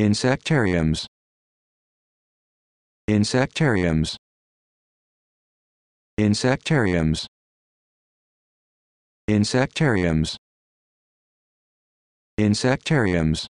Insectariums. Insectariums. Insectariums. Insectariums. Insectariums.